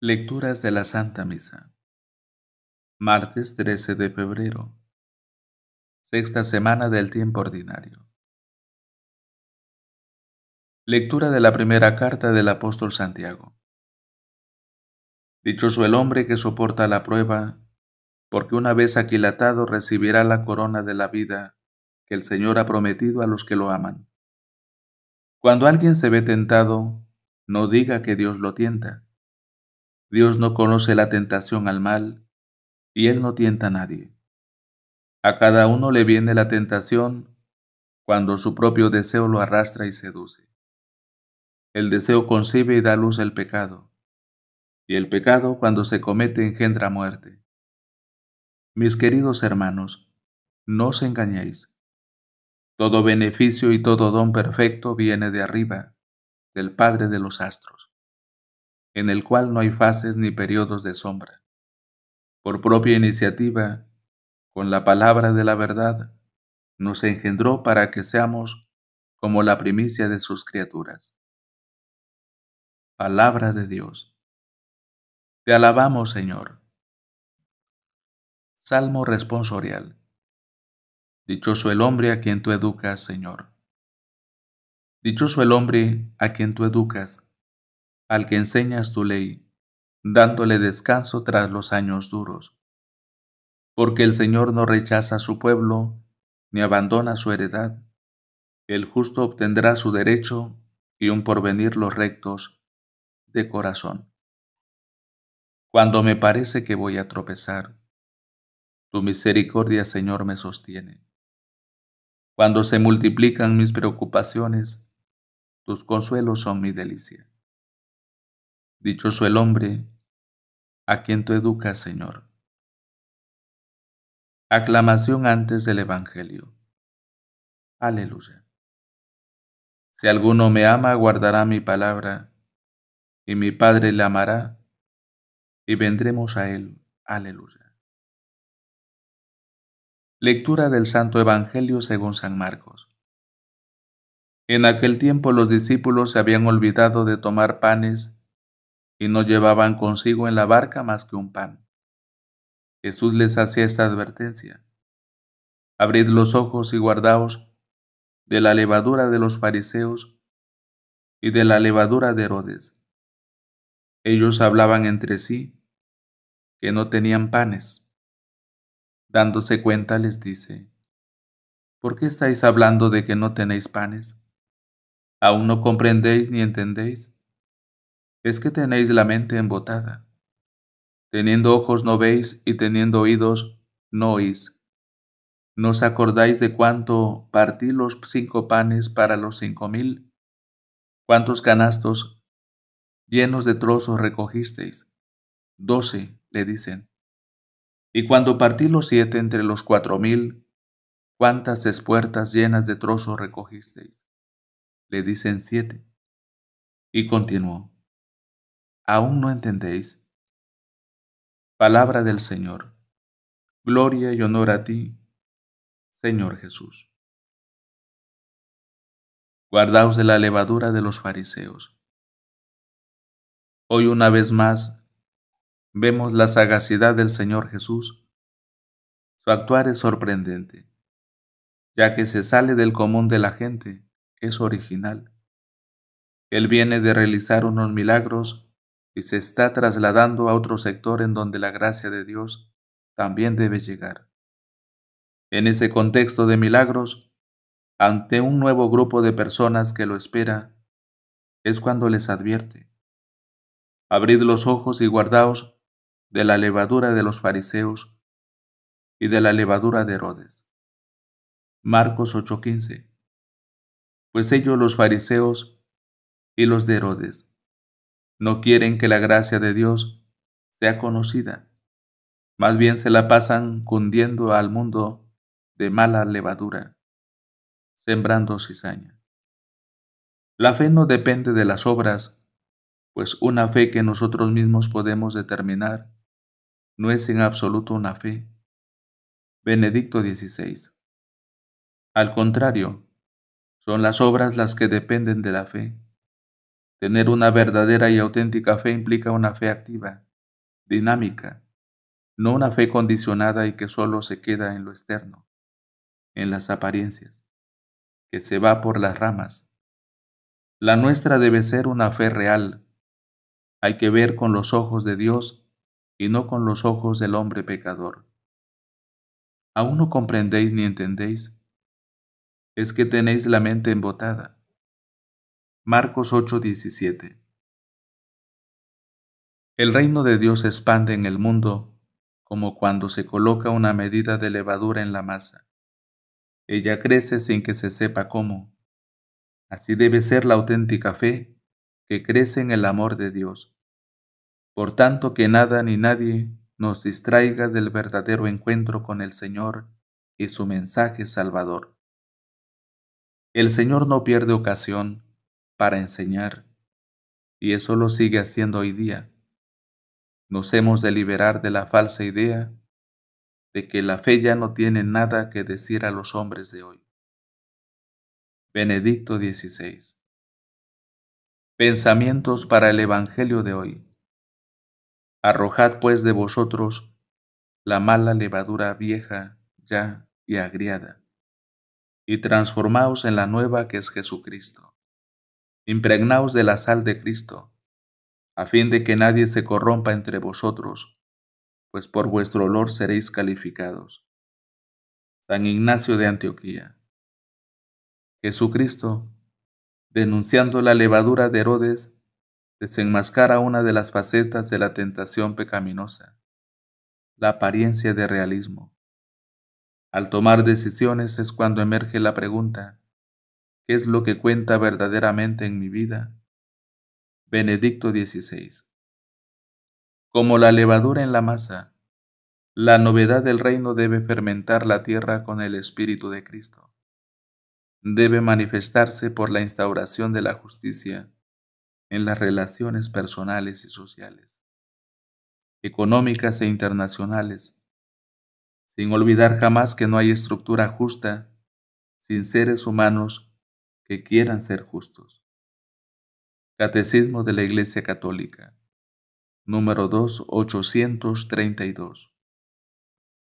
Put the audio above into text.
Lecturas de la Santa Misa. Martes 13 de febrero. Sexta semana del tiempo ordinario. Lectura de la primera carta del apóstol Santiago. Dichoso el hombre que soporta la prueba, porque una vez aquilatado recibirá la corona de la vida que el Señor ha prometido a los que lo aman. Cuando alguien se ve tentado, no diga que Dios lo tienta Dios no conoce la tentación al mal y Él no tienta a nadie. A cada uno le viene la tentación cuando su propio deseo lo arrastra y seduce. El deseo concibe y da luz al pecado, y el pecado cuando se comete engendra muerte. Mis queridos hermanos, no os engañéis. Todo beneficio y todo don perfecto viene de arriba, del Padre de los astros en el cual no hay fases ni periodos de sombra. Por propia iniciativa, con la palabra de la verdad, nos engendró para que seamos como la primicia de sus criaturas. Palabra de Dios. Te alabamos, Señor. Salmo responsorial. Dichoso el hombre a quien tú educas, Señor. Dichoso el hombre a quien tú educas, al que enseñas tu ley, dándole descanso tras los años duros. Porque el Señor no rechaza a su pueblo, ni abandona su heredad. El justo obtendrá su derecho y un porvenir los rectos de corazón. Cuando me parece que voy a tropezar, tu misericordia, Señor, me sostiene. Cuando se multiplican mis preocupaciones, tus consuelos son mi delicia. Dichoso el hombre a quien tú educas, Señor. Aclamación antes del Evangelio. Aleluya. Si alguno me ama, guardará mi palabra, y mi Padre le amará, y vendremos a él. Aleluya. Lectura del Santo Evangelio según San Marcos. En aquel tiempo los discípulos se habían olvidado de tomar panes y no llevaban consigo en la barca más que un pan. Jesús les hacía esta advertencia. Abrid los ojos y guardaos de la levadura de los fariseos y de la levadura de Herodes. Ellos hablaban entre sí que no tenían panes. Dándose cuenta les dice, ¿por qué estáis hablando de que no tenéis panes? ¿Aún no comprendéis ni entendéis? es que tenéis la mente embotada. Teniendo ojos no veis y teniendo oídos no oís. ¿No acordáis de cuánto partí los cinco panes para los cinco mil? ¿Cuántos canastos llenos de trozos recogisteis? Doce, le dicen. Y cuando partí los siete entre los cuatro mil, ¿cuántas espuertas llenas de trozos recogisteis? Le dicen siete. Y continuó. ¿Aún no entendéis? Palabra del Señor. Gloria y honor a ti, Señor Jesús. Guardaos de la levadura de los fariseos. Hoy una vez más vemos la sagacidad del Señor Jesús. Su actuar es sorprendente, ya que se sale del común de la gente, es original. Él viene de realizar unos milagros y se está trasladando a otro sector en donde la gracia de Dios también debe llegar. En ese contexto de milagros, ante un nuevo grupo de personas que lo espera, es cuando les advierte. Abrid los ojos y guardaos de la levadura de los fariseos y de la levadura de Herodes. Marcos 8:15. Pues ellos los fariseos y los de Herodes no quieren que la gracia de Dios sea conocida. Más bien se la pasan cundiendo al mundo de mala levadura, sembrando cizaña. La fe no depende de las obras, pues una fe que nosotros mismos podemos determinar no es en absoluto una fe. Benedicto XVI. Al contrario, son las obras las que dependen de la fe. Tener una verdadera y auténtica fe implica una fe activa, dinámica, no una fe condicionada y que solo se queda en lo externo, en las apariencias, que se va por las ramas. La nuestra debe ser una fe real. Hay que ver con los ojos de Dios y no con los ojos del hombre pecador. ¿Aún no comprendéis ni entendéis? Es que tenéis la mente embotada. Marcos 8:17. El reino de Dios se expande en el mundo como cuando se coloca una medida de levadura en la masa. Ella crece sin que se sepa cómo. Así debe ser la auténtica fe que crece en el amor de Dios. Por tanto, que nada ni nadie nos distraiga del verdadero encuentro con el Señor y su mensaje salvador. El Señor no pierde ocasión para enseñar, y eso lo sigue haciendo hoy día. Nos hemos de liberar de la falsa idea de que la fe ya no tiene nada que decir a los hombres de hoy. Benedicto 16. Pensamientos para el Evangelio de hoy. Arrojad pues de vosotros la mala levadura vieja, ya y agriada, y transformaos en la nueva que es Jesucristo, impregnaos de la sal de Cristo, a fin de que nadie se corrompa entre vosotros, pues por vuestro olor seréis calificados. San Ignacio de Antioquía. Jesucristo, denunciando la levadura de Herodes, desenmascara una de las facetas de la tentación pecaminosa, la apariencia de realismo. Al tomar decisiones es cuando emerge la pregunta, es lo que cuenta verdaderamente en mi vida. Benedicto XVI. Como la levadura en la masa, la novedad del reino debe fermentar la tierra con el Espíritu de Cristo. Debe manifestarse por la instauración de la justicia en las relaciones personales y sociales, económicas e internacionales, sin olvidar jamás que no hay estructura justa sin seres humanos que quieran ser justos. Catecismo de la Iglesia Católica, número 2. 832.